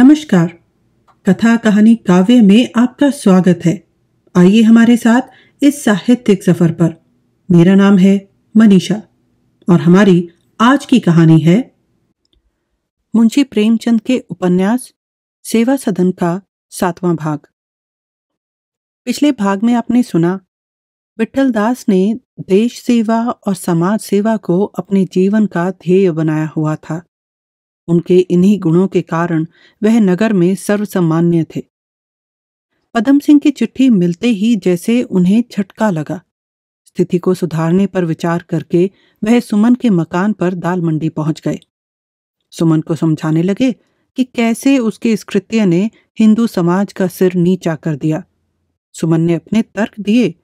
नमस्कार कथा कहानी काव्य में आपका स्वागत है आइए हमारे साथ इस साहित्यिक सफर पर मेरा नाम है मनीषा और हमारी आज की कहानी है मुंशी प्रेमचंद के उपन्यास सेवा सदन का सातवां भाग पिछले भाग में आपने सुना विठल दास ने देश सेवा और समाज सेवा को अपने जीवन का ध्येय बनाया हुआ था उनके इन्हीं गुणों के कारण वह नगर में सर्वसामान्य थे पदम सिंह की चिट्ठी मिलते ही जैसे उन्हें झटका लगा स्थिति को सुधारने पर विचार करके वह सुमन के मकान पर दाल मंडी पहुंच गए सुमन को समझाने लगे कि कैसे उसके इस कृत्य ने हिंदू समाज का सिर नीचा कर दिया सुमन ने अपने तर्क दिए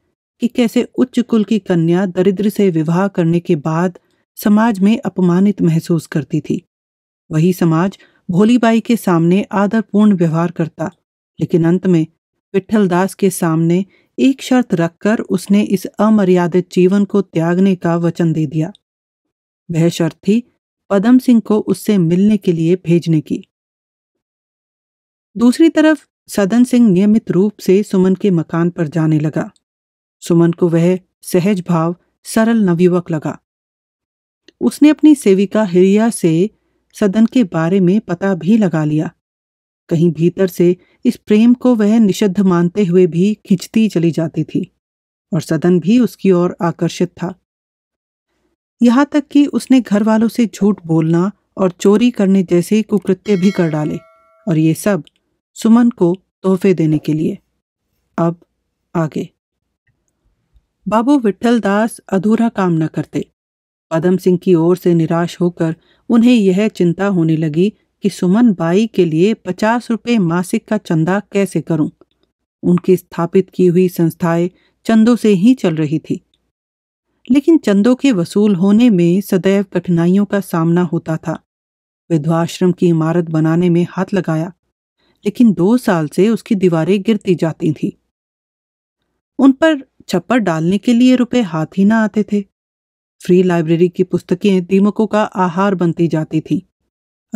कि कैसे उच्च कुल की कन्या दरिद्र से विवाह करने के बाद समाज में अपमानित महसूस करती थी वही समाज भोलीबाई के सामने आदरपूर्ण व्यवहार करता लेकिन अंत में विठल दास के सामने एक शर्त रखकर उसने इस अमर्यादित जीवन को त्यागने का वचन दे दिया वह शर्त थी पदम सिंह को उससे मिलने के लिए भेजने की दूसरी तरफ सदन सिंह नियमित रूप से सुमन के मकान पर जाने लगा सुमन को वह सहज भाव सरल नवयुवक लगा उसने अपनी सेविका हिरिया से सदन के बारे में पता भी लगा लिया कहीं भीतर से इस प्रेम को वह निषिद्ध मानते हुए भी खिंचती चली जाती थी और सदन भी उसकी ओर आकर्षित था यहां तक कि उसने घर वालों से झूठ बोलना और चोरी करने जैसे कुकृत्य भी कर डाले और ये सब सुमन को तोहफे देने के लिए अब आगे बाबू विठल दास अधूरा काम न करते पदम सिंह की ओर से निराश होकर उन्हें यह चिंता होने लगी कि सुमन बाई के लिए पचास रुपये मासिक का चंदा कैसे करूं? उनकी स्थापित की हुई संस्थाएं चंदों से ही चल रही थी लेकिन चंदों के वसूल होने में सदैव कठिनाइयों का सामना होता था विधवाश्रम की इमारत बनाने में हाथ लगाया लेकिन दो साल से उसकी दीवारें गिरती जाती थीं उन पर छप्पर डालने के लिए रुपए हाथ ही ना आते थे फ्री लाइब्रेरी की पुस्तकें दीमकों का आहार बनती जाती थीं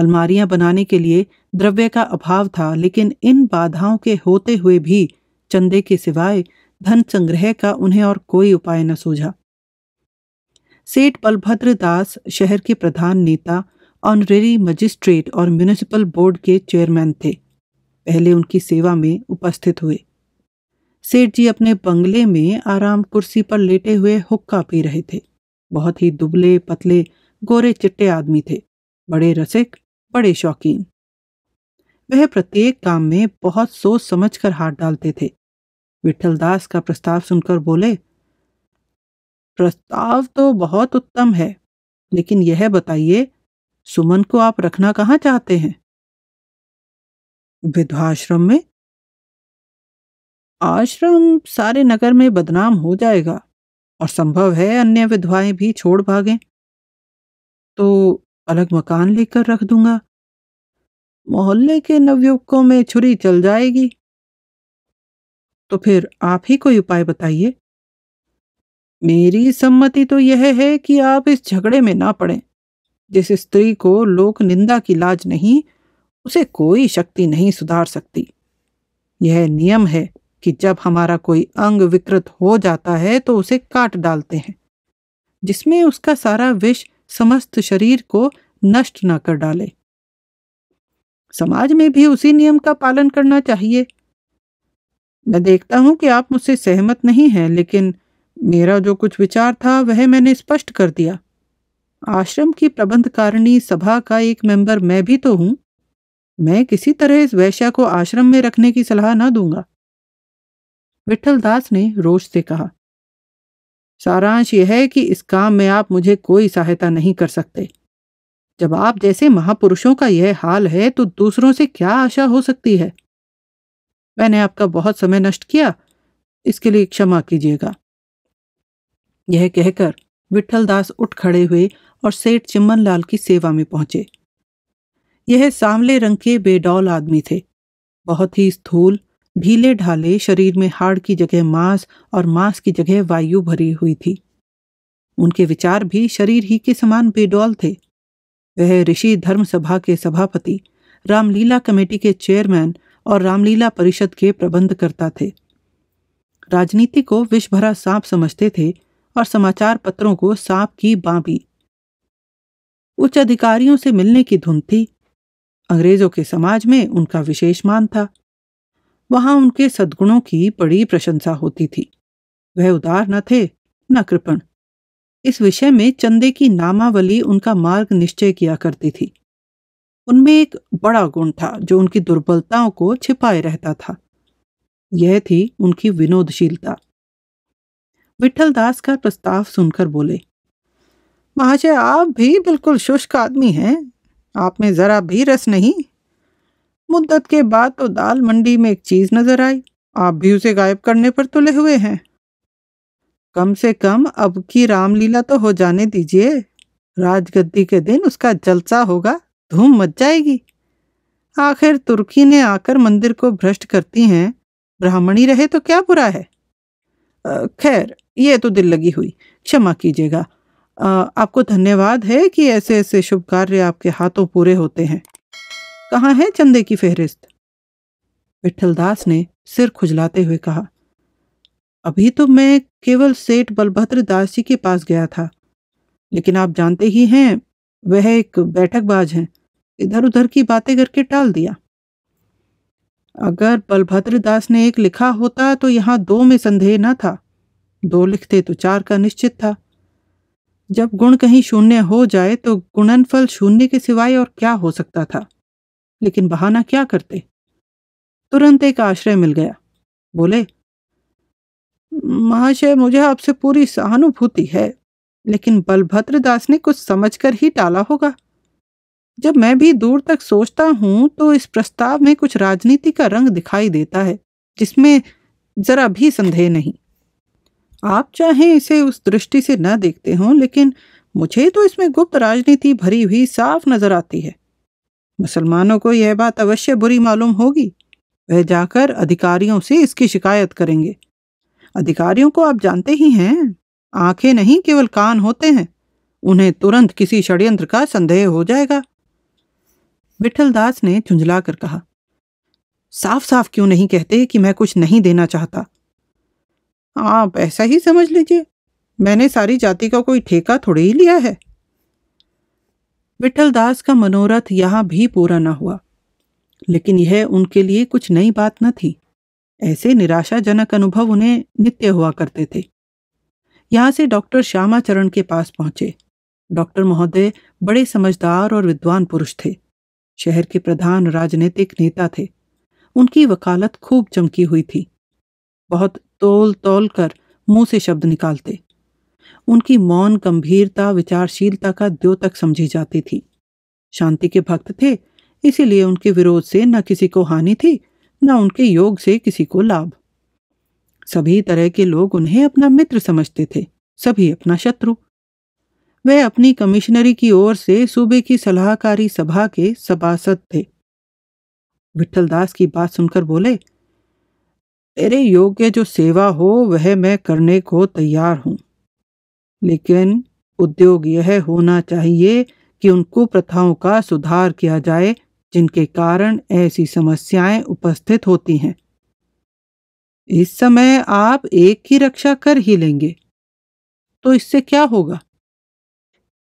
अलमारियां बनाने के लिए द्रव्य का अभाव था लेकिन इन बाधाओं के होते हुए भी चंदे के सिवाय धन संग्रह का उन्हें और कोई उपाय न सूझा सेठ बलभद्र दास शहर के प्रधान नेता ऑनरेरी मजिस्ट्रेट और म्यूनिसिपल बोर्ड के चेयरमैन थे पहले उनकी सेवा में उपस्थित हुए सेठ जी अपने बंगले में आराम कुर्सी पर लेटे हुए हुक्का पी रहे थे बहुत ही दुबले पतले गोरे चिट्टे आदमी थे बड़े रसिक बड़े शौकीन वह प्रत्येक काम में बहुत सोच समझ कर हाथ डालते थे विठल दास का प्रस्ताव सुनकर बोले प्रस्ताव तो बहुत उत्तम है लेकिन यह बताइए सुमन को आप रखना कहाँ चाहते हैं विधवाश्रम में आश्रम सारे नगर में बदनाम हो जाएगा और संभव है अन्य विधवाएं भी छोड़ भागें तो अलग मकान लेकर रख दूंगा मोहल्ले के नवयुवकों में छुरी चल जाएगी तो फिर आप ही कोई उपाय बताइए मेरी सम्मति तो यह है कि आप इस झगड़े में ना पड़ें जिस स्त्री को लोक निंदा की लाज नहीं उसे कोई शक्ति नहीं सुधार सकती यह नियम है कि जब हमारा कोई अंग विकृत हो जाता है तो उसे काट डालते हैं जिसमें उसका सारा विष समस्त शरीर को नष्ट न कर डाले समाज में भी उसी नियम का पालन करना चाहिए मैं देखता हूं कि आप मुझसे सहमत नहीं हैं लेकिन मेरा जो कुछ विचार था वह मैंने स्पष्ट कर दिया आश्रम की प्रबंधकारिणी सभा का एक मेंबर मैं भी तो हूं मैं किसी तरह इस वैश्या को आश्रम में रखने की सलाह ना दूंगा विठल दास ने रोष से कहा सारांश यह है कि इस काम में आप मुझे कोई सहायता नहीं कर सकते जब आप जैसे महापुरुषों का यह हाल है तो दूसरों से क्या आशा हो सकती है मैंने आपका बहुत समय नष्ट किया इसके लिए क्षमा कीजिएगा यह कहकर विठल दास उठ खड़े हुए और सेठ लाल की सेवा में पहुंचे यह सांवले रंग के बेडौल आदमी थे बहुत ही स्थूल ढीले ढाले शरीर में हाड़ की जगह मांस और मांस की जगह वायु भरी हुई थी उनके विचार भी शरीर ही के समान बेडौल थे वह ऋषि धर्म सभा के सभापति रामलीला कमेटी के चेयरमैन और रामलीला परिषद के प्रबंधकर्ता थे राजनीति को विष भरा सांप समझते थे और समाचार पत्रों को सांप की बाबी उच्च अधिकारियों से मिलने की धुन थी अंग्रेजों के समाज में उनका विशेष मान था वहां उनके सद्गुणों की बड़ी प्रशंसा होती थी वह उदार न थे न कृपण इस विषय में चंदे की नामावली उनका मार्ग निश्चय किया करती थी उनमें एक बड़ा गुण था जो उनकी दुर्बलताओं को छिपाए रहता था यह थी उनकी विनोदशीलता विठल दास का प्रस्ताव सुनकर बोले महाशय आप भी बिल्कुल शुष्क आदमी हैं आप में जरा भी रस नहीं मुद्दत के बाद तो दाल मंडी में एक चीज़ नज़र आई आप भी उसे गायब करने पर तुले हुए हैं कम से कम अब की रामलीला तो हो जाने दीजिए राजगद्दी के दिन उसका जलसा होगा धूम मच जाएगी आखिर तुर्की ने आकर मंदिर को भ्रष्ट करती हैं ब्राह्मणी रहे तो क्या बुरा है खैर ये तो दिल लगी हुई क्षमा कीजिएगा आपको धन्यवाद है कि ऐसे ऐसे शुभ कार्य आपके हाथों पूरे होते हैं कहाँ है चंदे की फेहरिस्त विठलदास ने सिर खुजलाते हुए कहा अभी तो मैं केवल सेठ बलभद्र दास जी के पास गया था लेकिन आप जानते ही हैं वह एक बैठकबाज हैं इधर उधर की बातें करके टाल दिया अगर बलभद्र दास ने एक लिखा होता तो यहाँ दो में संदेह न था दो लिखते तो चार का निश्चित था जब गुण कहीं शून्य हो जाए तो गुणनफल शून्य के सिवाय और क्या हो सकता था लेकिन बहाना क्या करते तुरंत एक आश्रय मिल गया बोले महाशय मुझे आपसे पूरी सहानुभूति है लेकिन बलभद्र दास ने कुछ समझकर ही टाला होगा जब मैं भी दूर तक सोचता हूं तो इस प्रस्ताव में कुछ राजनीति का रंग दिखाई देता है जिसमें जरा भी संदेह नहीं आप चाहे इसे उस दृष्टि से न देखते हो लेकिन मुझे तो इसमें गुप्त राजनीति भरी हुई साफ नजर आती है मुसलमानों को यह बात अवश्य बुरी मालूम होगी वह जाकर अधिकारियों से इसकी शिकायत करेंगे अधिकारियों को आप जानते ही हैं आंखें नहीं केवल कान होते हैं उन्हें तुरंत किसी षड्यंत्र का संदेह हो जाएगा विठल दास ने झुंझला कर कहा साफ साफ क्यों नहीं कहते कि मैं कुछ नहीं देना चाहता आप ऐसा ही समझ लीजिए मैंने सारी जाति का कोई ठेका थोड़े ही लिया है विठल दास का मनोरथ यहां भी पूरा न हुआ लेकिन यह उनके लिए कुछ नई बात न थी ऐसे निराशाजनक अनुभव उन्हें नित्य हुआ करते थे यहां से डॉक्टर श्यामाचरण के पास पहुंचे डॉक्टर महोदय बड़े समझदार और विद्वान पुरुष थे शहर के प्रधान राजनीतिक नेता थे उनकी वकालत खूब चमकी हुई थी बहुत तोल तोल कर मुंह से शब्द निकालते उनकी मौन गंभीरता विचारशीलता का द्योतक समझी जाती थी शांति के भक्त थे इसीलिए उनके विरोध से न किसी को हानि थी न उनके योग से किसी को लाभ सभी तरह के लोग उन्हें अपना मित्र समझते थे सभी अपना शत्रु वह अपनी कमिश्नरी की ओर से सूबे की सलाहकारी सभा के सभासद थे विठल दास की बात सुनकर बोले तेरे योग्य जो सेवा हो वह मैं करने को तैयार हूं लेकिन उद्योग यह होना चाहिए कि उनको प्रथाओं का सुधार किया जाए जिनके कारण ऐसी समस्याएं उपस्थित होती हैं इस समय आप एक की रक्षा कर ही लेंगे तो इससे क्या होगा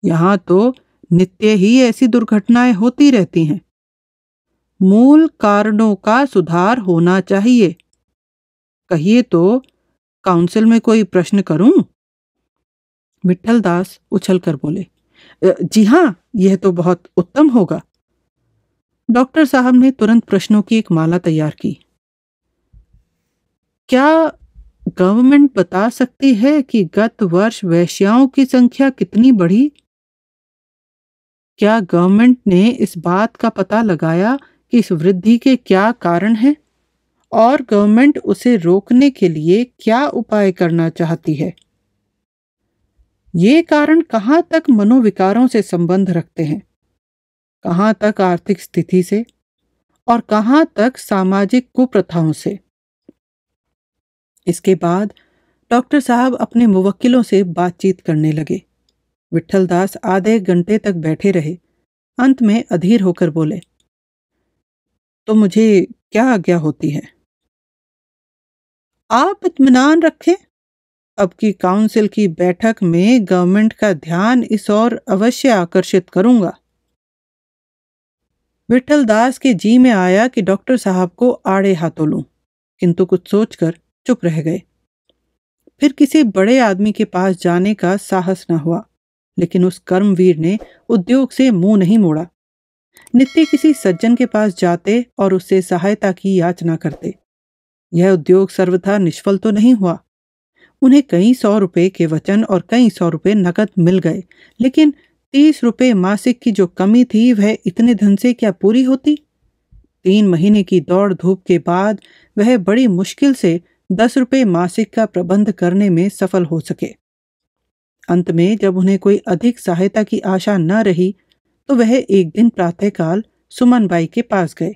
यहां तो नित्य ही ऐसी दुर्घटनाएं होती रहती हैं मूल कारणों का सुधार होना चाहिए कहिए तो काउंसिल में कोई प्रश्न करूं मिट्ठल दास उछल कर बोले जी हाँ यह तो बहुत उत्तम होगा डॉक्टर साहब ने तुरंत प्रश्नों की एक माला तैयार की क्या गवर्नमेंट बता सकती है कि गत वर्ष वैश्याओं की संख्या कितनी बढ़ी क्या गवर्नमेंट ने इस बात का पता लगाया कि इस वृद्धि के क्या कारण हैं और गवर्नमेंट उसे रोकने के लिए क्या उपाय करना चाहती है ये कारण कहाँ तक मनोविकारों से संबंध रखते हैं कहाँ तक आर्थिक स्थिति से और कहाँ तक सामाजिक कुप्रथाओं से इसके बाद डॉक्टर साहब अपने मुवक्किलों से बातचीत करने लगे विठल दास आधे घंटे तक बैठे रहे अंत में अधीर होकर बोले तो मुझे क्या आज्ञा होती है आप इतमान रखें अब की काउंसिल की बैठक में गवर्नमेंट का ध्यान इस ओर अवश्य आकर्षित करूंगा विठल दास के जी में आया कि डॉक्टर साहब को आड़े हाथों लूं किंतु कुछ सोचकर चुप रह गए फिर किसी बड़े आदमी के पास जाने का साहस न हुआ लेकिन उस कर्मवीर ने उद्योग से मुंह नहीं मोड़ा नित्य किसी सज्जन के पास जाते और उससे सहायता की याचना करते यह उद्योग सर्वथा निष्फल तो नहीं हुआ उन्हें कई सौ रुपए के वचन और कई सौ रुपए नकद मिल गए लेकिन तीस रुपये मासिक की जो कमी थी वह इतने धन से क्या पूरी होती तीन महीने की दौड़ धूप के बाद वह बड़ी मुश्किल से दस रुपये मासिक का प्रबंध करने में सफल हो सके अंत में जब उन्हें कोई अधिक सहायता की आशा न रही तो वह एक दिन प्रातःकाल सुमन बाई के पास गए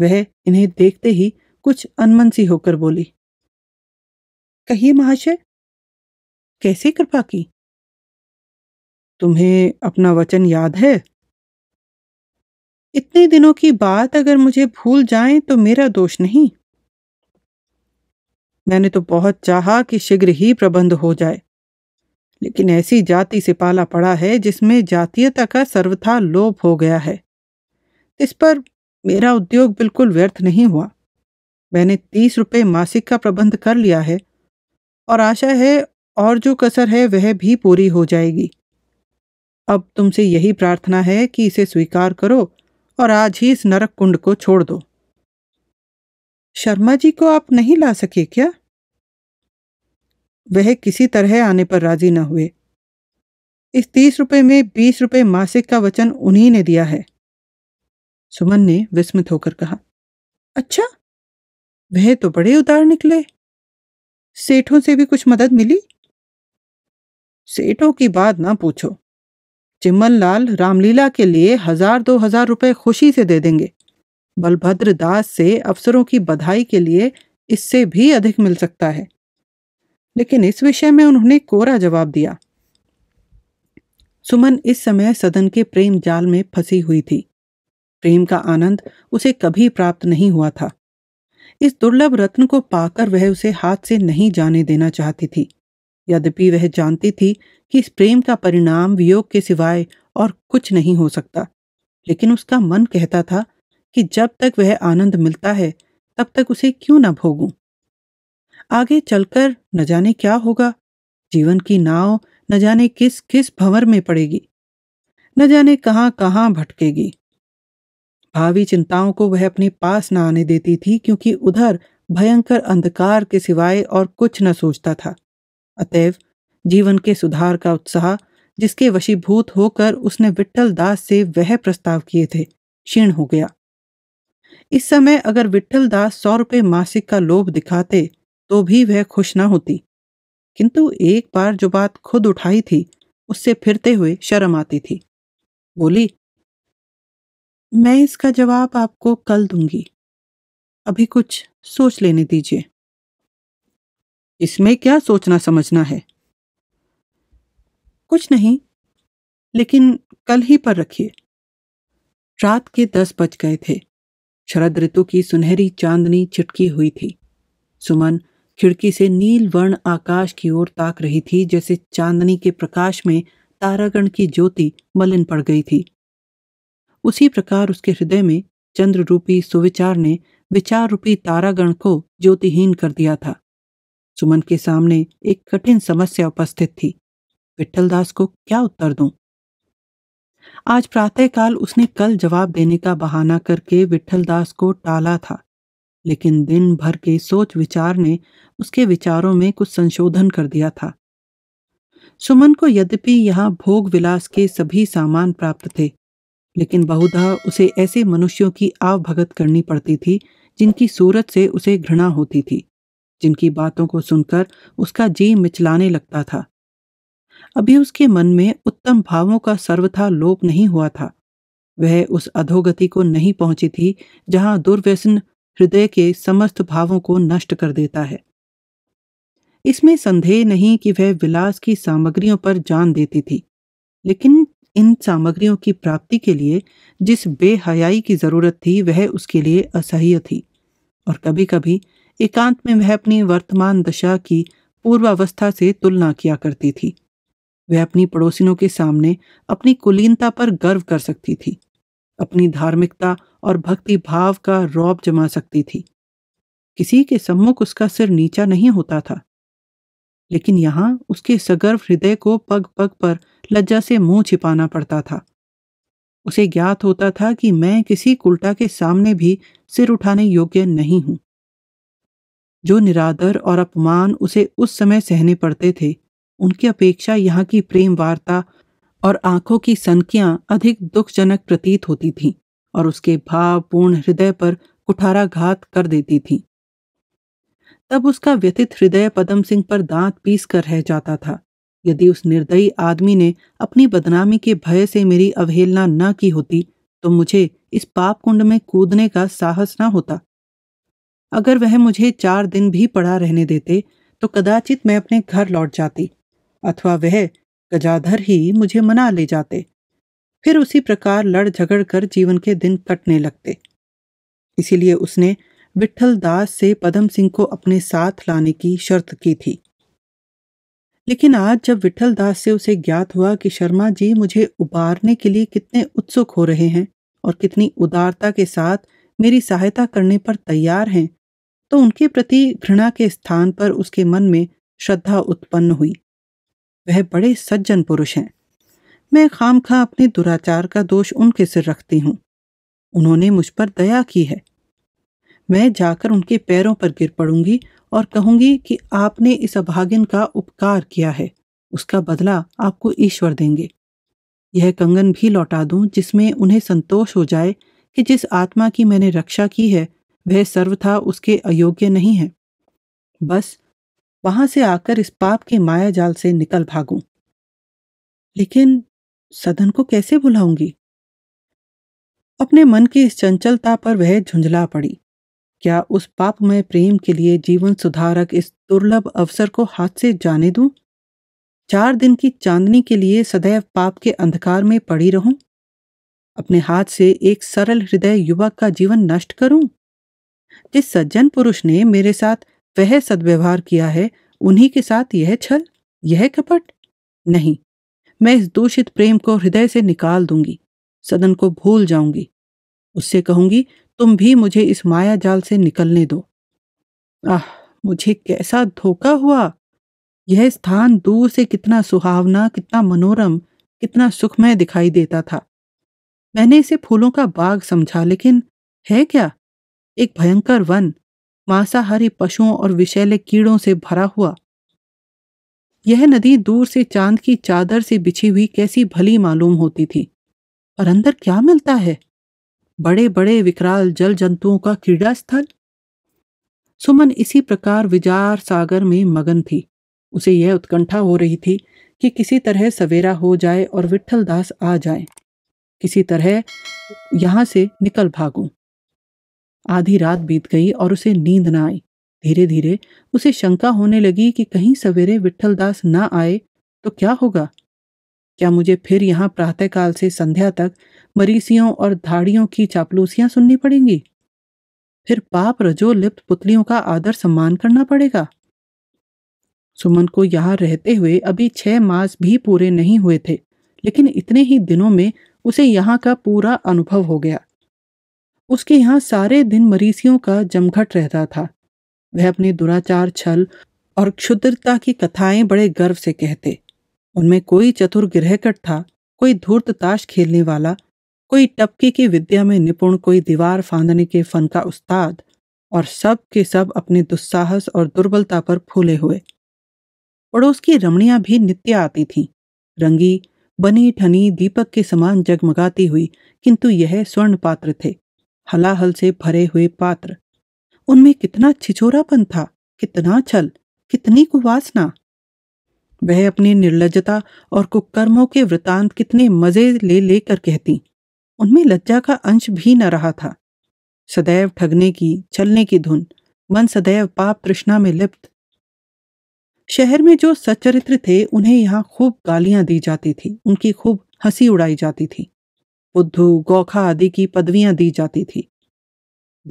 वह इन्हें देखते ही कुछ अनमनसी होकर बोली कहिए महाशय कैसे कृपा की तुम्हें अपना वचन याद है इतने दिनों की बात अगर मुझे भूल जाए तो मेरा दोष नहीं मैंने तो बहुत चाहा कि शीघ्र ही प्रबंध हो जाए लेकिन ऐसी जाति से पाला पड़ा है जिसमें जातीयता का सर्वथा लोप हो गया है इस पर मेरा उद्योग बिल्कुल व्यर्थ नहीं हुआ मैंने तीस रुपये मासिक का प्रबंध कर लिया है और आशा है और जो कसर है वह भी पूरी हो जाएगी अब तुमसे यही प्रार्थना है कि इसे स्वीकार करो और आज ही इस नरक कुंड को छोड़ दो शर्मा जी को आप नहीं ला सके क्या वह किसी तरह आने पर राजी न हुए इस तीस रुपए में बीस रुपए मासिक का वचन उन्हीं ने दिया है सुमन ने विस्मित होकर कहा अच्छा वह तो बड़े उदार निकले सेठों से भी कुछ मदद मिली सेठों की बात ना पूछो चिमन लाल रामलीला के लिए हजार दो हजार रुपये खुशी से दे देंगे बलभद्र दास से अफसरों की बधाई के लिए इससे भी अधिक मिल सकता है लेकिन इस विषय में उन्होंने कोरा जवाब दिया सुमन इस समय सदन के प्रेम जाल में फंसी हुई थी प्रेम का आनंद उसे कभी प्राप्त नहीं हुआ था इस दुर्लभ रत्न को पाकर वह उसे हाथ से नहीं जाने देना चाहती थी यद्यपि वह जानती थी कि इस प्रेम का परिणाम वियोग के सिवाय और कुछ नहीं हो सकता लेकिन उसका मन कहता था कि जब तक वह आनंद मिलता है तब तक उसे क्यों ना भोगूं आगे चलकर न जाने क्या होगा जीवन की नाव न जाने किस किस भंवर में पड़ेगी न जाने कहाँ कहाँ भटकेगी भावी चिंताओं को वह अपने पास न आने देती थी क्योंकि उधर भयंकर अंधकार के सिवाय और कुछ न सोचता था अतएव जीवन के सुधार का उत्साह जिसके वशीभूत होकर उसने विट्ठल दास से वह प्रस्ताव किए थे क्षीण हो गया इस समय अगर विट्ठल दास सौ रुपये मासिक का लोभ दिखाते तो भी वह खुश न होती किंतु एक बार जो बात खुद उठाई थी उससे फिरते हुए शर्म आती थी बोली मैं इसका जवाब आपको कल दूंगी अभी कुछ सोच लेने दीजिए इसमें क्या सोचना समझना है कुछ नहीं लेकिन कल ही पर रखिए रात के दस बज गए थे शरद ऋतु की सुनहरी चांदनी छिटकी हुई थी सुमन खिड़की से नील वर्ण आकाश की ओर ताक रही थी जैसे चांदनी के प्रकाश में तारागण की ज्योति मलिन पड़ गई थी उसी प्रकार उसके हृदय में चंद्र रूपी सुविचार ने विचार रूपी तारागण को ज्योतिहीन कर दिया था सुमन के सामने एक कठिन समस्या उपस्थित थी विठलदास को क्या उत्तर दूं? आज प्रातःकाल उसने कल जवाब देने का बहाना करके विठलदास को टाला था लेकिन दिन भर के सोच विचार ने उसके विचारों में कुछ संशोधन कर दिया था सुमन को यद्यपि यहां भोग विलास के सभी सामान प्राप्त थे लेकिन बहुधा उसे ऐसे मनुष्यों की आवभगत करनी पड़ती थी जिनकी सूरत से उसे घृणा होती थी जिनकी बातों को सुनकर उसका जी मिचलाने लगता था अभी उसके मन में उत्तम भावों का सर्वथा लोप नहीं हुआ था वह उस अधोगति को नहीं पहुंची थी जहां दुर्व्यसन हृदय के समस्त भावों को नष्ट कर देता है इसमें संदेह नहीं कि वह विलास की सामग्रियों पर जान देती थी लेकिन इन सामग्रियों की प्राप्ति के लिए जिस बेहयाई की जरूरत थी वह उसके लिए असह्य थी और कभी कभी एकांत में वह अपनी वर्तमान दशा की पूर्वावस्था से तुलना किया करती थी वह अपनी पड़ोसियों के सामने अपनी कुलीनता पर गर्व कर सकती थी अपनी धार्मिकता और भक्ति भाव का रौब जमा सकती थी किसी के सम्मुख उसका सिर नीचा नहीं होता था लेकिन यहां उसके सगर्व हृदय को पग पग पर लज्जा से मुंह छिपाना पड़ता था उसे ज्ञात होता था कि मैं किसी कुलटा के सामने भी सिर उठाने योग्य नहीं हूं जो निरादर और अपमान उसे उस समय सहने पड़ते थे उनकी अपेक्षा यहाँ की प्रेम वार्ता और आंखों की संख्या अधिक दुखजनक प्रतीत होती थी और उसके भावपूर्ण हृदय पर कुठाराघात कर देती थी तब उसका व्यथित हृदय पदम सिंह पर दांत पीस कर रह जाता था यदि उस निर्दयी आदमी ने अपनी बदनामी के भय से मेरी अवहेलना न की होती तो मुझे इस पाप कुंड में कूदने का साहस न होता अगर वह मुझे चार दिन भी पड़ा रहने देते तो कदाचित मैं अपने घर लौट जाती अथवा वह गजाधर ही मुझे मना ले जाते फिर उसी प्रकार लड़ झगड़ कर जीवन के दिन कटने लगते इसीलिए उसने विठल दास से पदम सिंह को अपने साथ लाने की शर्त की थी लेकिन आज जब विठल दास से उसे ज्ञात हुआ कि शर्मा जी मुझे उबारने के लिए कितने उत्सुक हो रहे हैं और कितनी उदारता के साथ मेरी सहायता करने पर तैयार हैं तो उनके प्रति घृणा के स्थान पर उसके मन में श्रद्धा उत्पन्न हुई वह बड़े सज्जन पुरुष हैं मैं खाम खा अपने दुराचार का दोष उनके सिर रखती हूँ उन्होंने मुझ पर दया की है मैं जाकर उनके पैरों पर गिर पड़ूंगी और कहूंगी कि आपने इस अभागिन का उपकार किया है उसका बदला आपको ईश्वर देंगे यह कंगन भी लौटा दूं जिसमें उन्हें संतोष हो जाए कि जिस आत्मा की मैंने रक्षा की है वह सर्वथा उसके अयोग्य नहीं है बस वहां से आकर इस पाप के माया जाल से निकल भागूं लेकिन सदन को कैसे बुलाऊंगी अपने मन की इस चंचलता पर वह झुंझला पड़ी क्या उस पापमय प्रेम के लिए जीवन सुधारक इस दुर्लभ अवसर को हाथ से जाने दूं? चार दिन की चांदनी के लिए सदैव पाप के अंधकार में पड़ी रहूं? अपने हाथ से एक सरल हृदय युवक का जीवन नष्ट करूं? जिस सज्जन पुरुष ने मेरे साथ वह सदव्यवहार किया है उन्हीं के साथ यह छल यह कपट नहीं मैं इस दूषित प्रेम को हृदय से निकाल दूंगी सदन को भूल जाऊंगी उससे कहूंगी तुम भी मुझे इस माया जाल से निकलने दो आह मुझे कैसा धोखा हुआ यह स्थान दूर से कितना सुहावना कितना मनोरम कितना सुखमय दिखाई देता था मैंने इसे फूलों का बाग समझा लेकिन है क्या एक भयंकर वन मांसाहारी पशुओं और विषैले कीड़ों से भरा हुआ यह नदी दूर से चांद की चादर से बिछी हुई कैसी भली मालूम होती थी पर अंदर क्या मिलता है बड़े बड़े विकराल जल जंतुओं का क्रीड़ा स्थल सुमन इसी प्रकार विचार सागर में मगन थी उसे यह उत्कंठा हो रही थी कि किसी तरह सवेरा हो जाए और विठल दास आ जाए किसी तरह यहां से निकल भागूं आधी रात बीत गई और उसे नींद ना आई धीरे धीरे उसे शंका होने लगी कि कहीं सवेरे विठल दास ना आए तो क्या होगा क्या मुझे फिर यहाँ प्रातःकाल से संध्या तक मरीसियों और धाड़ियों की चापलूसियां सुननी पड़ेंगी फिर पाप रजो लिप्त पुतलियों का आदर सम्मान करना पड़ेगा सुमन को यहाँ रहते हुए अभी छह मास भी पूरे नहीं हुए थे लेकिन इतने ही दिनों में उसे यहाँ का पूरा अनुभव हो गया उसके यहाँ सारे दिन मरीसियों का जमघट रहता था वह अपने दुराचार छल और क्षुद्रता की कथाएं बड़े गर्व से कहते उनमें कोई चतुर ग्रहकट था कोई धूर्त ताश खेलने वाला कोई टपके की विद्या में निपुण कोई दीवार फांदने के फन का उस्ताद और सब के सब अपने दुस्साहस और दुर्बलता पर फूले हुए पड़ोस की रमणियां भी नित्य आती थीं रंगी बनी ठनी दीपक के समान जगमगाती हुई किंतु यह स्वर्ण पात्र थे हलाहल से भरे हुए पात्र उनमें कितना छिछोरापन था कितना छल कितनी कुवासना वह अपनी निर्लजता और कुकर्मों के वृतांत कितने मजे ले लेकर कहती उनमें लज्जा का अंश भी न रहा था सदैव ठगने की चलने की धुन मन सदैव पाप तृष्णा में लिप्त शहर में जो सच्चरित्र थे उन्हें यहाँ खूब गालियां दी जाती थी उनकी खूब हंसी उड़ाई जाती थी बुद्धू गोखा आदि की पदवियां दी जाती थी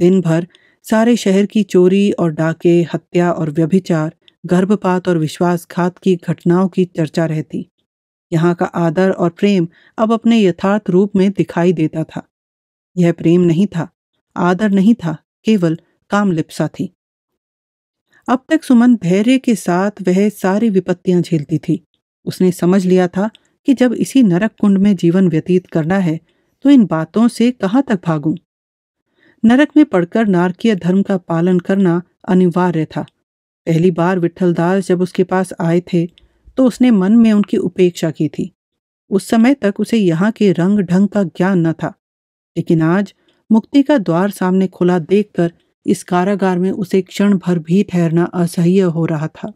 दिन भर सारे शहर की चोरी और डाके हत्या और व्यभिचार गर्भपात और विश्वासघात की घटनाओं की चर्चा रहती यहाँ का आदर और प्रेम अब अपने यथार्थ रूप में दिखाई देता था यह प्रेम नहीं था आदर नहीं था केवल कामलिप्सा थी अब तक सुमन धैर्य के साथ वह सारी विपत्तियां झेलती थी उसने समझ लिया था कि जब इसी नरक कुंड में जीवन व्यतीत करना है तो इन बातों से कहाँ तक भागूं? नरक में पड़कर नारकीय धर्म का पालन करना अनिवार्य था पहली बार विठलदास जब उसके पास आए थे तो उसने मन में उनकी उपेक्षा की थी उस समय तक उसे यहाँ के रंग ढंग का ज्ञान न था लेकिन आज मुक्ति का द्वार सामने खुला देखकर इस कारागार में उसे क्षण भर भी ठहरना असह्य हो रहा था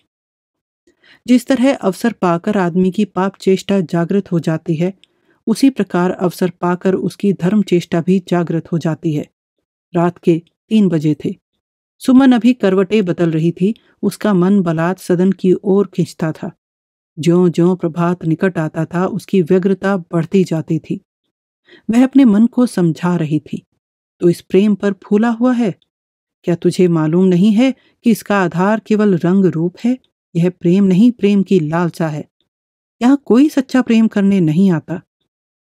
जिस तरह अवसर पाकर आदमी की पाप चेष्टा जागृत हो जाती है उसी प्रकार अवसर पाकर उसकी धर्म चेष्टा भी जागृत हो जाती है रात के तीन बजे थे सुमन अभी करवटें बदल रही थी उसका मन बलात् सदन की ओर खींचता था ज्यो ज्यो प्रभात निकट आता था उसकी व्यग्रता बढ़ती जाती थी वह अपने मन को समझा रही थी तो इस प्रेम पर फूला हुआ है क्या तुझे मालूम नहीं है कि इसका आधार केवल रंग रूप है यह प्रेम नहीं प्रेम की लालसा है यहां कोई सच्चा प्रेम करने नहीं आता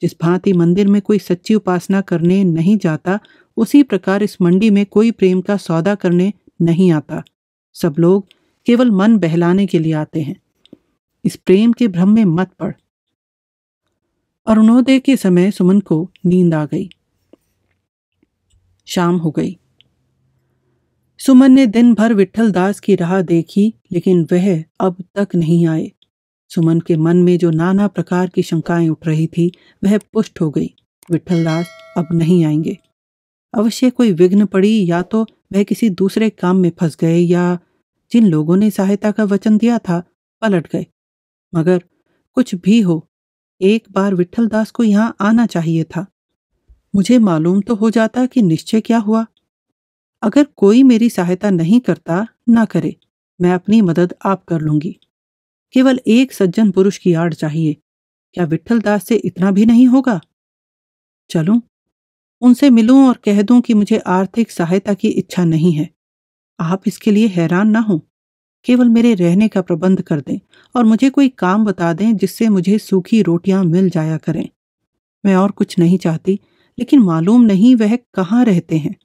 जिस भांति मंदिर में कोई सच्ची उपासना करने नहीं जाता उसी प्रकार इस मंडी में कोई प्रेम का सौदा करने नहीं आता सब लोग केवल मन बहलाने के लिए आते हैं इस प्रेम के भ्रम में मत पड़ अरुणोदय के समय सुमन को नींद आ गई शाम हो गई सुमन ने दिन भर विठल दास की राह देखी लेकिन वह अब तक नहीं आए सुमन के मन में जो नाना प्रकार की शंकाएं उठ रही थी वह पुष्ट हो गई विठल दास अब नहीं आएंगे अवश्य कोई विघ्न पड़ी या तो वह किसी दूसरे काम में फंस गए या जिन लोगों ने सहायता का वचन दिया था पलट गए मगर कुछ भी हो एक बार विठल दास को यहां आना चाहिए था मुझे मालूम तो हो जाता कि निश्चय क्या हुआ अगर कोई मेरी सहायता नहीं करता ना करे मैं अपनी मदद आप कर लूंगी केवल एक सज्जन पुरुष की आड़ चाहिए क्या विठल दास से इतना भी नहीं होगा चलूं उनसे मिलूं और कह दूं कि मुझे आर्थिक सहायता की इच्छा नहीं है आप इसके लिए हैरान ना हो केवल मेरे रहने का प्रबंध कर दें और मुझे कोई काम बता दें जिससे मुझे सूखी रोटियां मिल जाया करें मैं और कुछ नहीं चाहती लेकिन मालूम नहीं वह कहाँ रहते हैं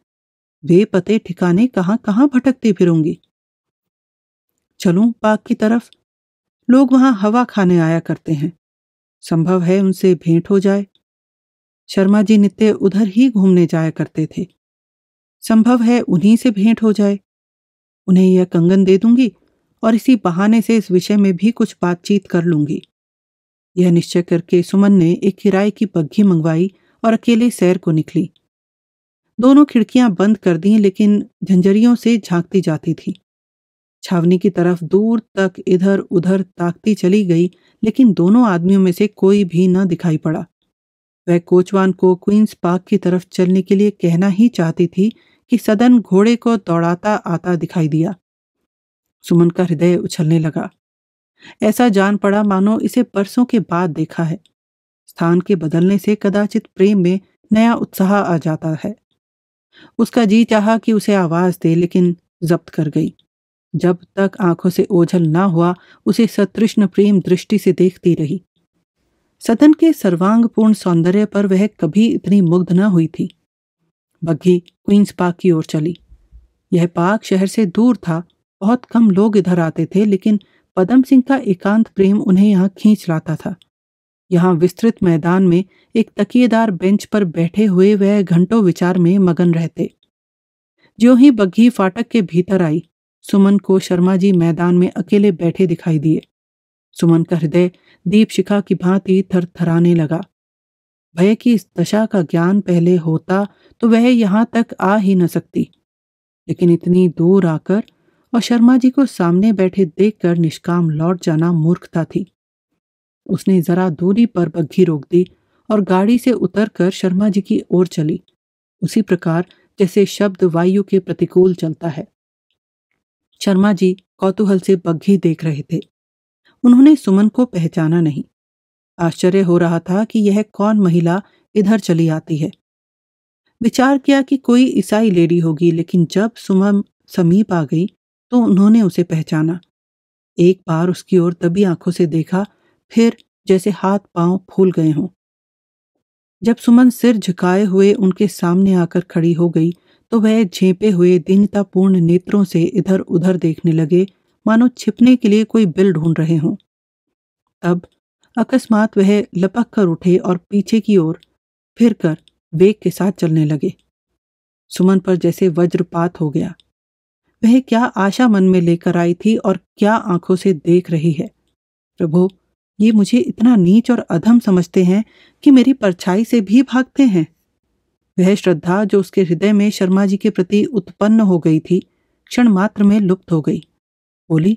बेपते ठिकाने कहाँ कहाँ भटकती फिरूंगी चलूं पाक की तरफ लोग वहां हवा खाने आया करते हैं संभव है उनसे भेंट हो जाए शर्मा जी नित्य उधर ही घूमने जाया करते थे संभव है उन्हीं से भेंट हो जाए उन्हें यह कंगन दे दूंगी और इसी बहाने से इस विषय में भी कुछ बातचीत कर लूंगी यह निश्चय करके सुमन ने एक किराए की बग्घी मंगवाई और अकेले सैर को निकली दोनों खिड़कियां बंद कर दी लेकिन झंझरियों से झांकती जाती थी छावनी की तरफ दूर तक इधर उधर ताकती चली गई लेकिन दोनों आदमियों में से कोई भी न दिखाई पड़ा वह कोचवान को क्वींस पार्क की तरफ चलने के लिए कहना ही चाहती थी कि सदन घोड़े को दौड़ाता आता दिखाई दिया सुमन का हृदय उछलने लगा ऐसा जान पड़ा मानो इसे परसों के बाद देखा है स्थान के बदलने से कदाचित प्रेम में नया उत्साह आ जाता है उसका जी चाहा कि उसे आवाज दे लेकिन जब्त कर गई जब तक आंखों से ओझल ना हुआ उसे सतृष्ण प्रेम दृष्टि से देखती रही सदन के सर्वांगपूर्ण सौंदर्य पर वह कभी इतनी मुग्ध न हुई थी बग्घी क्वींस पार्क की ओर चली यह पार्क शहर से दूर था बहुत कम लोग इधर आते थे लेकिन पदम सिंह का एकांत प्रेम उन्हें यहाँ खींच लाता था यहाँ विस्तृत मैदान में एक तकियेदार बेंच पर बैठे हुए वह घंटों विचार में मगन रहते जो ही बग्घी फाटक के भीतर आई सुमन को शर्मा जी मैदान में अकेले बैठे दिखाई दिए सुमन का हृदय दीप शिखा की भांति थरथराने लगा भय की इस दशा का ज्ञान पहले होता तो वह यहां तक आ ही न सकती लेकिन इतनी दूर आकर और शर्मा जी को सामने बैठे देखकर निष्काम लौट जाना मूर्खता थी उसने जरा दूरी पर बग्घी रोक दी और गाड़ी से उतरकर शर्मा जी की ओर चली उसी प्रकार जैसे शब्द वायु के प्रतिकूल चलता है शर्मा जी कौतूहल से बग्घी देख रहे थे उन्होंने सुमन को पहचाना नहीं आश्चर्य हो रहा था कि यह कौन महिला इधर चली आती है विचार किया कि कोई ईसाई लेडी होगी लेकिन जब सुमन समीप आ गई तो उन्होंने उसे पहचाना एक बार उसकी ओर तभी आंखों से देखा फिर जैसे हाथ पांव फूल गए हों जब सुमन सिर झुकाए हुए उनके सामने आकर खड़ी हो गई तो वह झेपे हुए दीनतापूर्ण नेत्रों से इधर उधर देखने लगे मानो छिपने के लिए कोई बिल ढूंढ रहे हों तब अकस्मात वह लपक कर उठे और पीछे की ओर फिर कर वेग के साथ चलने लगे सुमन पर जैसे वज्रपात हो गया वह क्या आशा मन में लेकर आई थी और क्या आंखों से देख रही है प्रभु ये मुझे इतना नीच और अधम समझते हैं कि मेरी परछाई से भी भागते हैं वह श्रद्धा जो उसके हृदय में शर्मा जी के प्रति उत्पन्न हो गई थी क्षण मात्र में लुप्त हो गई बोली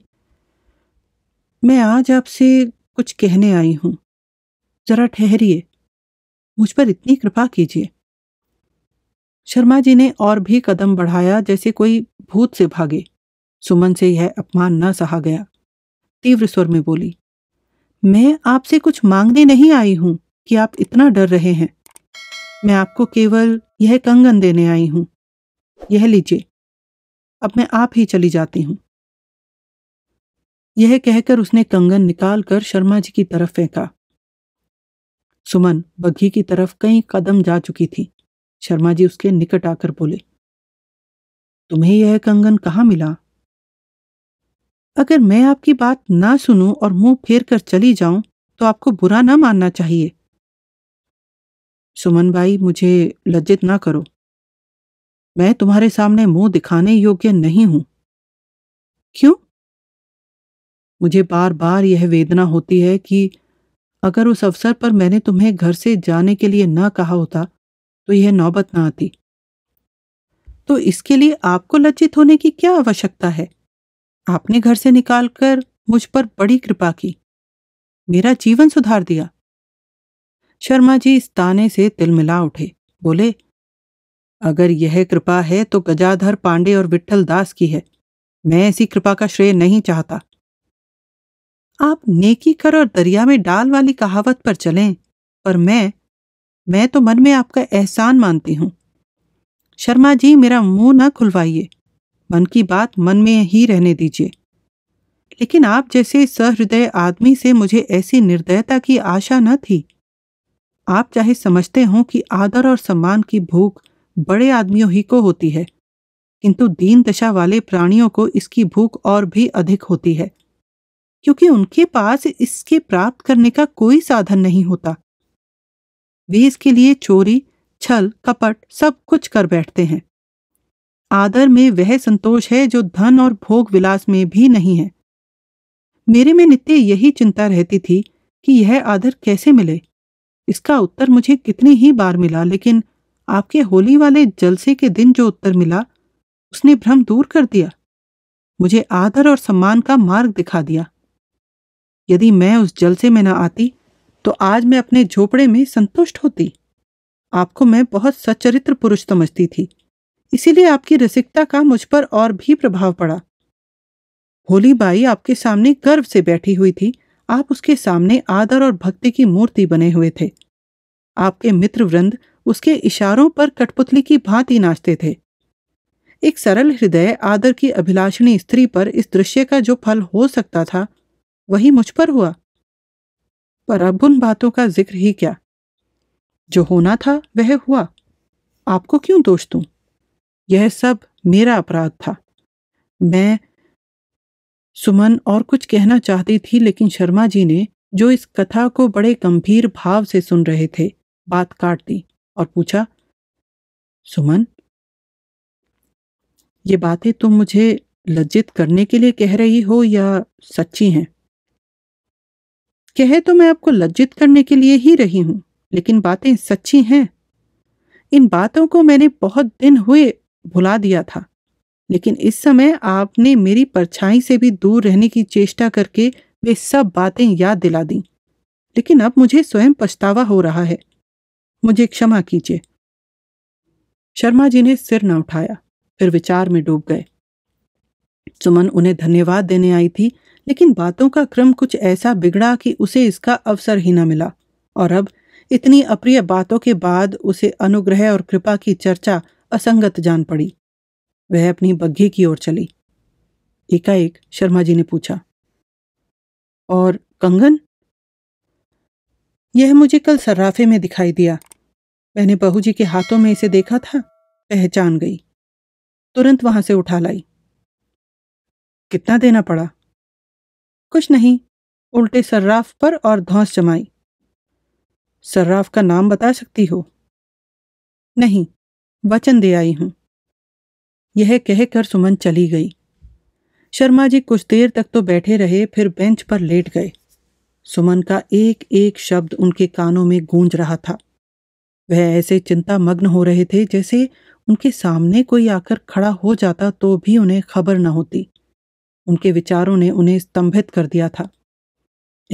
मैं आज आपसे कुछ कहने आई हूं जरा ठहरिए मुझ पर इतनी कृपा कीजिए शर्मा जी ने और भी कदम बढ़ाया जैसे कोई भूत से भागे सुमन से यह अपमान न सहा गया तीव्र स्वर में बोली मैं आपसे कुछ मांगने नहीं आई हूं कि आप इतना डर रहे हैं मैं आपको केवल यह कंगन देने आई हूं यह लीजिए अब मैं आप ही चली जाती हूं यह कहकर उसने कंगन निकालकर शर्मा जी की तरफ फेंका सुमन बग्घी की तरफ कई कदम जा चुकी थी शर्मा जी उसके निकट आकर बोले तुम्हें यह कंगन कहाँ मिला अगर मैं आपकी बात ना सुनूं और मुंह फेर कर चली जाऊं तो आपको बुरा ना मानना चाहिए सुमन भाई मुझे लज्जित ना करो मैं तुम्हारे सामने मुंह दिखाने योग्य नहीं हूं क्यों मुझे बार बार यह वेदना होती है कि अगर उस अवसर पर मैंने तुम्हें घर से जाने के लिए ना कहा होता तो यह नौबत ना आती तो इसके लिए आपको लज्जित होने की क्या आवश्यकता है आपने घर से निकालकर मुझ पर बड़ी कृपा की मेरा जीवन सुधार दिया शर्मा जी इस ताने से तिलमिला उठे बोले अगर यह कृपा है तो गजाधर पांडे और विठल दास की है मैं ऐसी कृपा का श्रेय नहीं चाहता आप नेकी कर और दरिया में डाल वाली कहावत पर चलें पर मैं मैं तो मन में आपका एहसान मानती हूं शर्मा जी मेरा मुंह ना खुलवाइए मन की बात मन में ही रहने दीजिए लेकिन आप जैसे सहृदय आदमी से मुझे ऐसी निर्दयता की आशा न थी आप चाहे समझते हो कि आदर और सम्मान की भूख बड़े आदमियों ही को होती है किंतु दीन दशा वाले प्राणियों को इसकी भूख और भी अधिक होती है क्योंकि उनके पास इसके प्राप्त करने का कोई साधन नहीं होता वे के लिए चोरी छल कपट सब कुछ कर बैठते हैं आदर में वह संतोष है जो धन और भोग विलास में भी नहीं है मेरे में नित्य यही चिंता रहती थी कि यह आदर कैसे मिले इसका उत्तर मुझे कितनी ही बार मिला लेकिन आपके होली वाले जलसे के दिन जो उत्तर मिला उसने भ्रम दूर कर दिया मुझे आदर और सम्मान का मार्ग दिखा दिया यदि मैं उस जलसे में न आती तो आज मैं अपने झोपड़े में संतुष्ट होती आपको मैं बहुत सच्चरित्र पुरुष समझती थी इसीलिए आपकी रसिकता का मुझ पर और भी प्रभाव पड़ा होली बाई आपके सामने गर्व से बैठी हुई थी आप उसके सामने आदर और भक्ति की मूर्ति बने हुए थे आपके मित्र वृंद उसके इशारों पर कठपुतली की भांति नाचते थे एक सरल हृदय आदर की अभिलाषणी स्त्री पर इस दृश्य का जो फल हो सकता था वही मुझ पर हुआ पर अब उन बातों का जिक्र ही क्या जो होना था वह हुआ आपको क्यों दोष दूं यह सब मेरा अपराध था मैं सुमन और कुछ कहना चाहती थी लेकिन शर्मा जी ने जो इस कथा को बड़े गंभीर भाव से सुन रहे थे बात काट दी और पूछा सुमन ये बातें तुम मुझे लज्जित करने के लिए कह रही हो या सच्ची हैं कहे तो मैं आपको लज्जित करने के लिए ही रही हूं लेकिन बातें सच्ची हैं इन बातों को मैंने बहुत दिन हुए भुला दिया था लेकिन इस समय आपने मेरी परछाई से भी दूर रहने की चेष्टा करके वे सब बातें याद दिला दी लेकिन अब मुझे स्वयं पछतावा हो रहा है मुझे क्षमा कीजिए शर्मा जी ने सिर न उठाया फिर विचार में डूब गए सुमन उन्हें धन्यवाद देने आई थी लेकिन बातों का क्रम कुछ ऐसा बिगड़ा कि उसे इसका अवसर ही न मिला और अब इतनी अप्रिय बातों के बाद उसे अनुग्रह और कृपा की चर्चा असंगत जान पड़ी वह अपनी बग्घी की ओर चली एकाएक शर्मा जी ने पूछा और कंगन यह मुझे कल सर्राफे में दिखाई दिया मैंने बहू जी के हाथों में इसे देखा था पहचान गई तुरंत वहां से उठा लाई कितना देना पड़ा कुछ नहीं उल्टे सर्राफ पर और धौस जमाई सर्राफ का नाम बता सकती हो नहीं वचन दे आई हूं यह कहकर सुमन चली गई शर्मा जी कुछ देर तक तो बैठे रहे फिर बेंच पर लेट गए सुमन का एक एक शब्द उनके कानों में गूंज रहा था वह ऐसे चिंता मग्न हो रहे थे जैसे उनके सामने कोई आकर खड़ा हो जाता तो भी उन्हें खबर न होती उनके विचारों ने उन्हें स्तंभित कर दिया था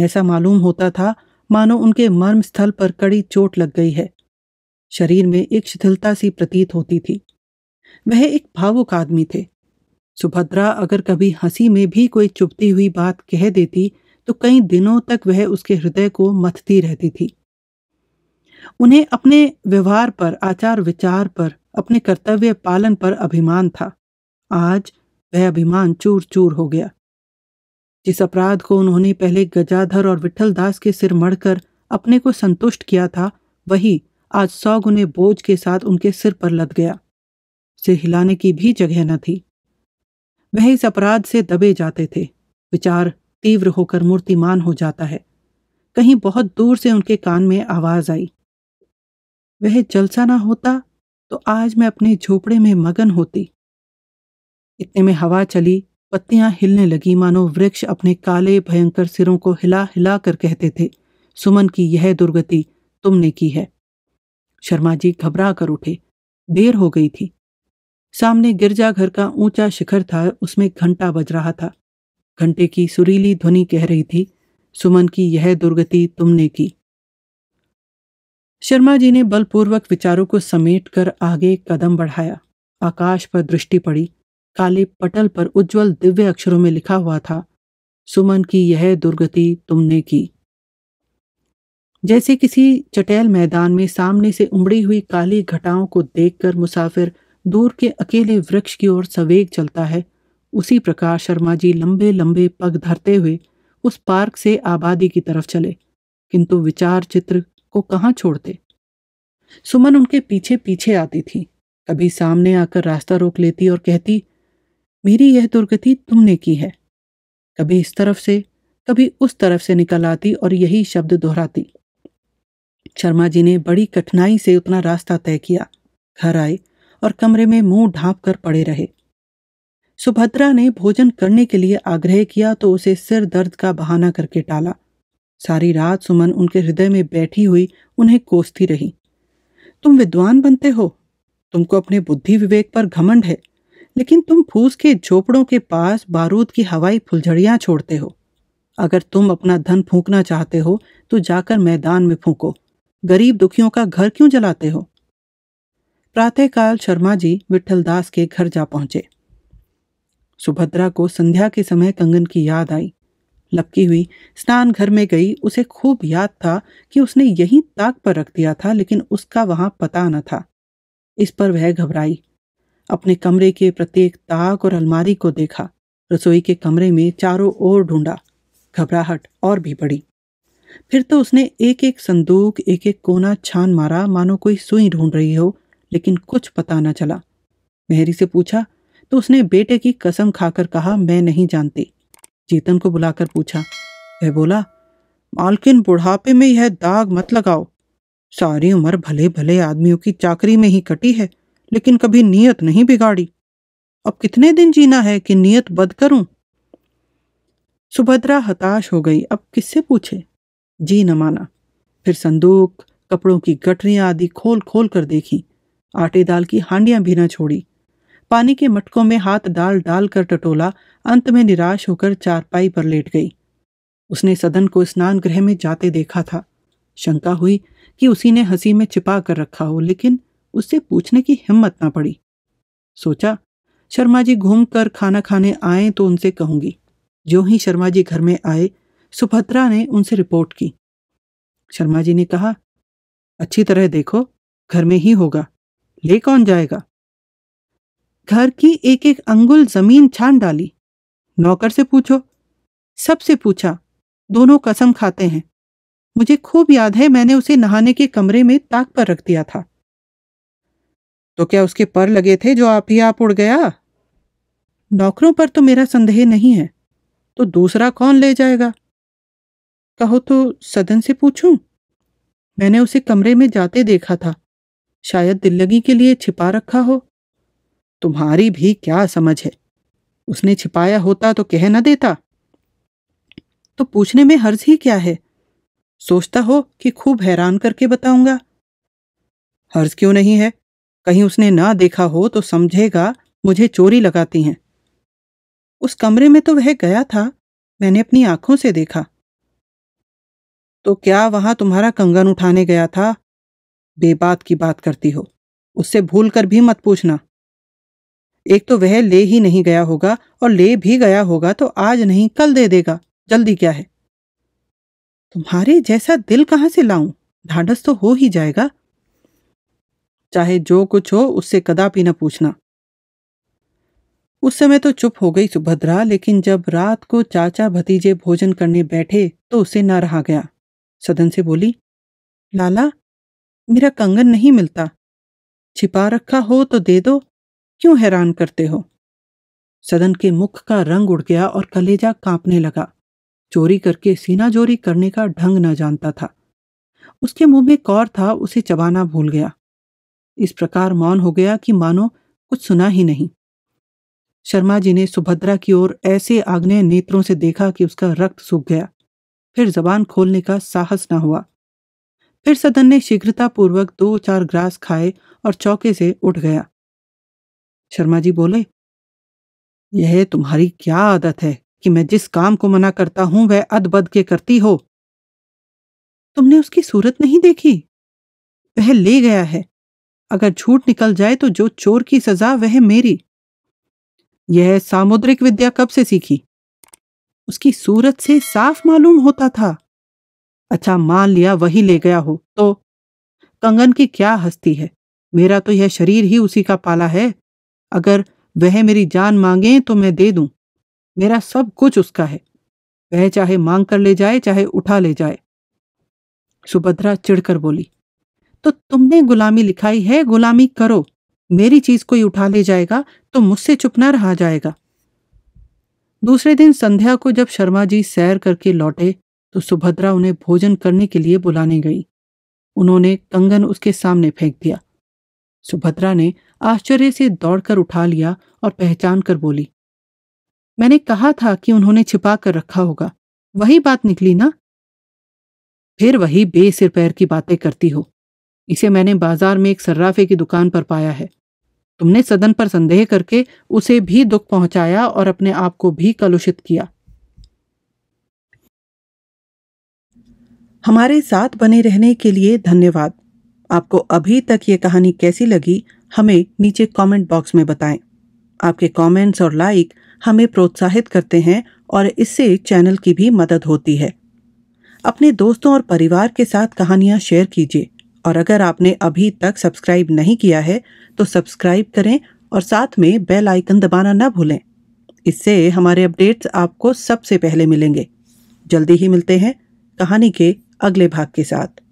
ऐसा मालूम होता था मानो उनके मर्म स्थल पर कड़ी चोट लग गई है शरीर में एक शिथिलता सी प्रतीत होती थी वह एक भावुक आदमी थे सुभद्रा अगर कभी हंसी में भी कोई चुपती हुई बात कह देती तो कई दिनों तक वह उसके हृदय को मथती रहती थी उन्हें अपने व्यवहार पर आचार विचार पर अपने कर्तव्य पालन पर अभिमान था आज वह अभिमान चूर चूर हो गया जिस अपराध को उन्होंने पहले गजाधर और विठल दास के सिर मढ़कर अपने को संतुष्ट किया था वही आज सौ गुने बोझ के साथ उनके सिर पर लद गया सिर हिलाने की भी जगह न थी वह इस अपराध से दबे जाते थे विचार तीव्र होकर मूर्तिमान हो जाता है कहीं बहुत दूर से उनके कान में आवाज आई वह जलसा ना होता तो आज मैं अपने झोपड़े में मगन होती इतने में हवा चली पत्तियां हिलने लगी मानो वृक्ष अपने काले भयंकर सिरों को हिला हिला कर कहते थे सुमन की यह दुर्गति तुमने की है शर्मा जी घबरा कर उठे देर हो गई थी सामने गिरजाघर का ऊंचा शिखर था उसमें घंटा बज रहा था घंटे की सुरीली ध्वनि कह रही थी सुमन की यह दुर्गति तुमने की शर्मा जी ने बलपूर्वक विचारों को समेट कर आगे कदम बढ़ाया आकाश पर दृष्टि पड़ी काले पटल पर उज्जवल दिव्य अक्षरों में लिखा हुआ था सुमन की यह दुर्गति तुमने की जैसे किसी चटैल मैदान में सामने से उमड़ी हुई काली घटाओं को देखकर मुसाफिर दूर के अकेले वृक्ष की ओर सवेग चलता है उसी प्रकार शर्मा जी लंबे लंबे पग धरते हुए उस पार्क से आबादी की तरफ चले किंतु विचार चित्र को कहाँ छोड़ते सुमन उनके पीछे पीछे आती थी कभी सामने आकर रास्ता रोक लेती और कहती मेरी यह दुर्गति तुमने की है कभी इस तरफ से कभी उस तरफ से निकल आती और यही शब्द दोहराती शर्मा जी ने बड़ी कठिनाई से उतना रास्ता तय किया घर आए और कमरे में मुंह ढांप कर पड़े रहे सुभद्रा ने भोजन करने के लिए आग्रह किया तो उसे सिर दर्द का बहाना करके टाला सारी रात सुमन उनके हृदय में बैठी हुई उन्हें कोसती रही तुम विद्वान बनते हो तुमको अपने बुद्धि विवेक पर घमंड है लेकिन तुम फूस के झोपड़ों के पास बारूद की हवाई फुलझड़ियां छोड़ते हो अगर तुम अपना धन फूकना चाहते हो तो जाकर मैदान में फूको गरीब दुखियों का घर क्यों जलाते हो प्रातःकाल शर्मा जी विठलदास के घर जा पहुंचे सुभद्रा को संध्या के समय कंगन की याद आई लपकी हुई स्नान घर में गई उसे खूब याद था कि उसने यही ताक पर रख दिया था लेकिन उसका वहां पता न था इस पर वह घबराई अपने कमरे के प्रत्येक ताक और अलमारी को देखा रसोई के कमरे में चारों ओर ढूंढा घबराहट और भी बड़ी फिर तो उसने एक एक संदूक एक एक कोना छान मारा मानो कोई सुई ढूंढ रही हो लेकिन कुछ पता न चला मेहरी से पूछा तो उसने बेटे की कसम खाकर कहा मैं नहीं जानती चेतन को बुलाकर पूछा वह बोला मालकिन बुढ़ापे में यह दाग मत लगाओ सारी उम्र भले भले आदमियों की चाकरी में ही कटी है लेकिन कभी नीयत नहीं बिगाड़ी अब कितने दिन जीना है कि नीयत बद करूं सुभद्रा हताश हो गई अब किससे पूछे जी न माना फिर संदूक कपड़ों की गटरियां आदि खोल खोल कर देखी आटे दाल की हांडियां भी न छोड़ी पानी के मटकों में हाथ डाल डाल कर टटोला अंत में निराश होकर चारपाई पर लेट गई उसने सदन को स्नान गृह में जाते देखा था शंका हुई कि उसी ने हंसी में छिपा कर रखा हो लेकिन उससे पूछने की हिम्मत ना पड़ी सोचा शर्मा जी घूम कर खाना खाने आए तो उनसे कहूंगी जो ही शर्मा जी घर में आए सुभद्रा ने उनसे रिपोर्ट की शर्मा जी ने कहा अच्छी तरह देखो घर में ही होगा ले कौन जाएगा घर की एक एक अंगुल जमीन छान डाली नौकर से पूछो सबसे पूछा दोनों कसम खाते हैं मुझे खूब याद है मैंने उसे नहाने के कमरे में ताक पर रख दिया था तो क्या उसके पर लगे थे जो आप ही आप उड़ गया नौकरों पर तो मेरा संदेह नहीं है तो दूसरा कौन ले जाएगा कहो तो सदन से पूछूं? मैंने उसे कमरे में जाते देखा था शायद दिल्लगी के लिए छिपा रखा हो तुम्हारी भी क्या समझ है उसने छिपाया होता तो कह न देता तो पूछने में हर्ज ही क्या है सोचता हो कि खूब हैरान करके बताऊंगा हर्ज क्यों नहीं है कहीं उसने ना देखा हो तो समझेगा मुझे चोरी लगाती हैं उस कमरे में तो वह गया था मैंने अपनी आंखों से देखा तो क्या वहां तुम्हारा कंगन उठाने गया था बेबात की बात करती हो उससे भूल कर भी मत पूछना एक तो वह ले ही नहीं गया होगा और ले भी गया होगा तो आज नहीं कल दे देगा जल्दी क्या है तुम्हारे जैसा दिल कहां से लाऊं ढांढस तो हो ही जाएगा चाहे जो कुछ हो उससे कदापि न पूछना उस समय तो चुप हो गई सुभद्रा लेकिन जब रात को चाचा भतीजे भोजन करने बैठे तो उसे न रहा गया सदन से बोली लाला मेरा कंगन नहीं मिलता छिपा रखा हो तो दे दो क्यों हैरान करते हो सदन के मुख का रंग उड़ गया और कलेजा कांपने लगा चोरी करके सीना चोरी करने का ढंग न जानता था उसके मुंह में कौर था उसे चबाना भूल गया इस प्रकार मौन हो गया कि मानो कुछ सुना ही नहीं शर्मा जी ने सुभद्रा की ओर ऐसे आग्नेय नेत्रों से देखा कि उसका रक्त सूख गया फिर जबान खोलने का साहस न हुआ फिर सदन ने शीघ्रतापूर्वक दो चार ग्रास खाए और चौके से उठ गया शर्मा जी बोले यह तुम्हारी क्या आदत है कि मैं जिस काम को मना करता हूं वह अदबद के करती हो तुमने उसकी सूरत नहीं देखी वह ले गया है अगर झूठ निकल जाए तो जो चोर की सजा वह मेरी यह सामुद्रिक विद्या कब से सीखी उसकी सूरत से साफ मालूम होता था अच्छा मान लिया वही ले गया हो तो कंगन की क्या हस्ती है मेरा तो यह शरीर ही उसी का पाला है अगर वह मेरी जान मांगे तो मैं दे दूं मेरा सब कुछ उसका है वह चाहे मांग कर ले जाए चाहे उठा ले जाए सुभद्रा चिढ़कर बोली तो तुमने गुलामी लिखाई है गुलामी करो मेरी चीज कोई उठा ले जाएगा तो मुझसे चुप ना रहा जाएगा दूसरे दिन संध्या को जब शर्मा जी सैर करके लौटे तो सुभद्रा उन्हें भोजन करने के लिए बुलाने गई उन्होंने कंगन उसके सामने फेंक दिया सुभद्रा ने आश्चर्य से दौड़कर उठा लिया और पहचान कर बोली मैंने कहा था कि उन्होंने छिपा कर रखा होगा वही बात निकली ना फिर वही बेसिर पैर की बातें करती हो इसे मैंने बाजार में एक सर्राफे की दुकान पर पाया है तुमने सदन पर संदेह करके उसे भी दुख पहुंचाया और अपने आप को भी कलुषित किया हमारे साथ बने रहने के लिए धन्यवाद आपको अभी तक ये कहानी कैसी लगी हमें नीचे कमेंट बॉक्स में बताएं आपके कमेंट्स और लाइक हमें प्रोत्साहित करते हैं और इससे चैनल की भी मदद होती है अपने दोस्तों और परिवार के साथ कहानियां शेयर कीजिए और अगर आपने अभी तक सब्सक्राइब नहीं किया है तो सब्सक्राइब करें और साथ में बेल आइकन दबाना ना भूलें इससे हमारे अपडेट्स आपको सबसे पहले मिलेंगे जल्दी ही मिलते हैं कहानी के अगले भाग के साथ